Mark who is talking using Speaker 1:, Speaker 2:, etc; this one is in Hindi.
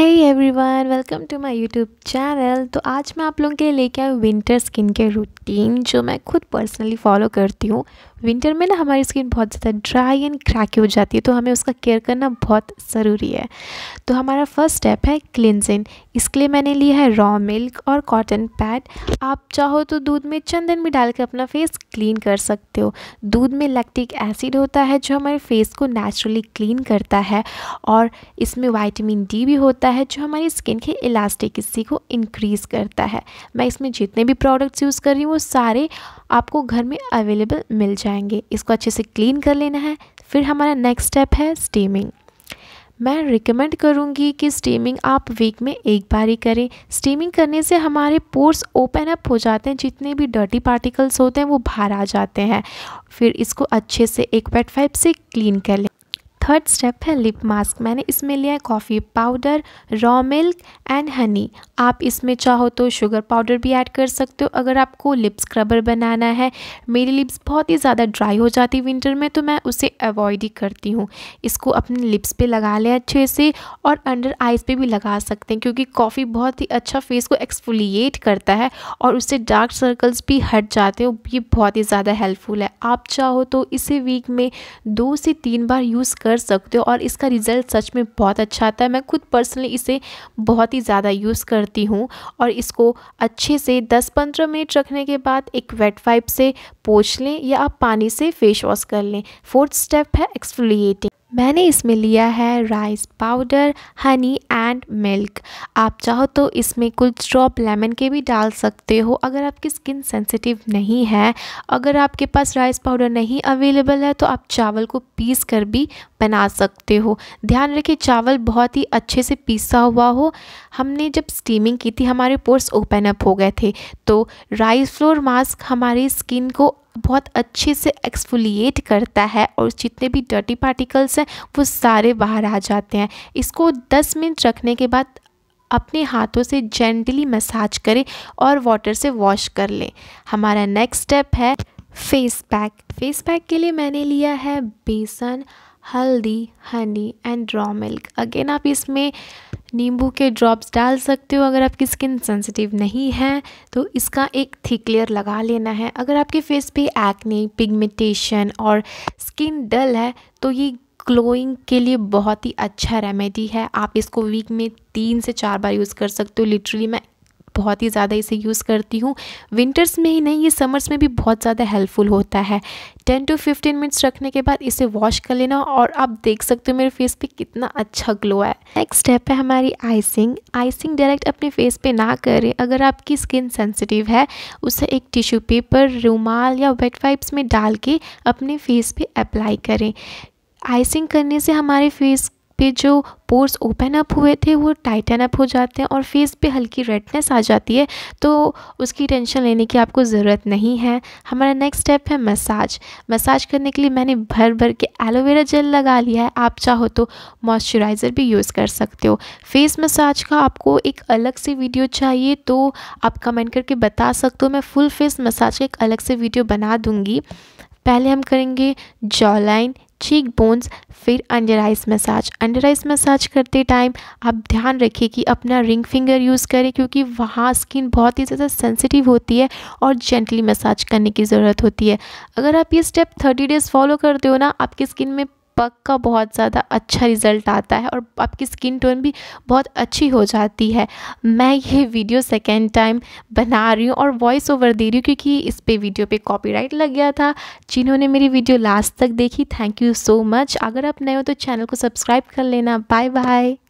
Speaker 1: every everyone welcome to my YouTube channel तो आज मैं आप लोगों के लिए लेके आई विंटर स्किन केयर रूटीन जो मैं खुद पर्सनली फॉलो करती हूँ विंटर में ना हमारी स्किन बहुत ज़्यादा ड्राई एंड क्रैकी हो जाती है तो हमें उसका केयर करना बहुत ज़रूरी है तो हमारा फर्स्ट स्टेप है क्लिनजिंग इसके लिए मैंने लिया है रॉ मिल्क और कॉटन पैड आप चाहो तो दूध में चंदन भी डालकर अपना फेस क्लीन कर सकते हो दूध में लैक्टिक एसिड होता है जो हमारे फेस को नेचुरली क्लीन करता है और इसमें वाइटामिन डी भी होता है होता है जो हमारी स्किन के इलास्टिकसी को इंक्रीज़ करता है मैं इसमें जितने भी प्रोडक्ट्स यूज़ कर रही हूँ वो सारे आपको घर में अवेलेबल मिल जाएंगे इसको अच्छे से क्लीन कर लेना है फिर हमारा नेक्स्ट स्टेप है स्टीमिंग मैं रिकमेंड करूँगी कि स्टीमिंग आप वीक में एक बार ही करें स्टीमिंग करने से हमारे पोर्स ओपन अप हो जाते हैं जितने भी डर्टी पार्टिकल्स होते हैं वो बाहर आ जाते हैं फिर इसको अच्छे से एक पॉइंट फाइप से क्लीन कर लें थर्ड स्टेप है लिप मास्क मैंने इसमें लिया है coffee powder raw milk and honey आप इसमें चाहो तो शुगर पाउडर भी ऐड कर सकते हो अगर आपको लिप स्क्रबर बनाना है मेरी लिप्स बहुत ही ज़्यादा ड्राई हो जाती विंटर में तो मैं उसे अवॉइड ही करती हूँ इसको अपने लिप्स पे लगा लें अच्छे से और अंडर आइज़ पे भी लगा सकते हैं क्योंकि कॉफ़ी बहुत ही अच्छा फेस को एक्सफोलिएट करता है और उससे डार्क सर्कल्स भी हट जाते हैं ये बहुत ही ज़्यादा हेल्पफुल है आप चाहो तो इसे वीक में दो से तीन बार यूज़ कर सकते हो और इसका रिज़ल्ट सच में बहुत अच्छा आता है मैं खुद पर्सनली इसे बहुत ही ज़्यादा यूज़ करती हूँ और इसको अच्छे से 10-15 मिनट रखने के बाद एक वेट वाइप से पोछ लें या आप पानी से फेस वॉश कर लें फोर्थ स्टेप है एक्सफोलिएटिंग मैंने इसमें लिया है rice powder honey and milk आप चाहो तो इसमें कुछ ड्रॉप लेमन के भी डाल सकते हो अगर आपकी स्किन सेंसिटिव नहीं है अगर आपके पास राइस पाउडर नहीं अवेलेबल है तो आप चावल को पीस कर भी बना सकते हो ध्यान रखिए चावल बहुत ही अच्छे से पीसा हुआ हो हमने जब स्टीमिंग की थी हमारे पोर्स ओपन अप हो गए थे तो राइस फ्लोर मास्क हमारी स्किन को बहुत अच्छे से एक्सफोलिएट करता है और जितने भी डर्टी पार्टिकल्स हैं वो सारे बाहर आ जाते हैं इसको 10 मिनट रखने के बाद अपने हाथों से जेंटली मसाज करें और वाटर से वॉश कर लें हमारा नेक्स्ट स्टेप है फेस पैक फेस पैक के लिए मैंने लिया है बेसन हल्दी honey and raw milk again आप इसमें नींबू के ड्रॉप्स डाल सकते हो अगर आपकी स्किन सेंसिटिव नहीं है तो इसका एक थिक लेयर लगा लेना है अगर आपके फेस पे एक्ने पिगमेंटेशन और स्किन डल है तो ये ग्लोइंग के लिए बहुत ही अच्छा रेमेडी है आप इसको वीक में तीन से चार बार यूज़ कर सकते हो लिटरली मैं बहुत ही ज़्यादा इसे यूज़ करती हूँ विंटर्स में ही नहीं ये समर्स में भी बहुत ज़्यादा हेल्पफुल होता है टेन टू फिफ्टीन मिनट्स रखने के बाद इसे वॉश कर लेना और आप देख सकते हो मेरे फेस पे कितना अच्छा ग्लो है नेक्स्ट स्टेप है हमारी आइसिंग आइसिंग डायरेक्ट अपने फेस पे ना करें अगर आपकी स्किन सेंसिटिव है उसे एक टिश्यू पेपर रूमाल या वेट वाइप्स में डाल के अपने फेस पे अप्लाई करें आइसिंग करने से हमारे फेस पे जो पोर्स ओपन अप हुए थे वो टाइटन अप हो जाते हैं और फेस पे हल्की रेडनेस आ जाती है तो उसकी टेंशन लेने की आपको ज़रूरत नहीं है हमारा नेक्स्ट स्टेप है मसाज मसाज करने के लिए मैंने भर भर के एलोवेरा जेल लगा लिया है आप चाहो तो मॉइस्चराइज़र भी यूज़ कर सकते हो फेस मसाज का आपको एक अलग से वीडियो चाहिए तो आप कमेंट करके बता सकते हो मैं फुल फेस मसाज का एक अलग से वीडियो बना दूँगी पहले हम करेंगे जॉ लाइन चीक बोन्स फिर under eyes massage under eyes massage करते टाइम आप ध्यान रखिए कि अपना रिंग फिंगर यूज़ करें क्योंकि वहाँ स्किन बहुत ही ज़्यादा सेंसिटिव होती है और जेंटली मसाज करने की ज़रूरत होती है अगर आप ये स्टेप थर्टी डेज़ फॉलो करते हो ना आपकी स्किन में पक्का बहुत ज़्यादा अच्छा रिज़ल्ट आता है और आपकी स्किन टोन भी बहुत अच्छी हो जाती है मैं ये वीडियो सेकेंड टाइम बना रही हूँ और वॉइस ओवर दे रही हूँ क्योंकि इस पर वीडियो पे कॉपीराइट लग गया था जिन्होंने मेरी वीडियो लास्ट तक देखी थैंक यू सो मच अगर आप नए हो तो चैनल को सब्सक्राइब कर लेना बाय बाय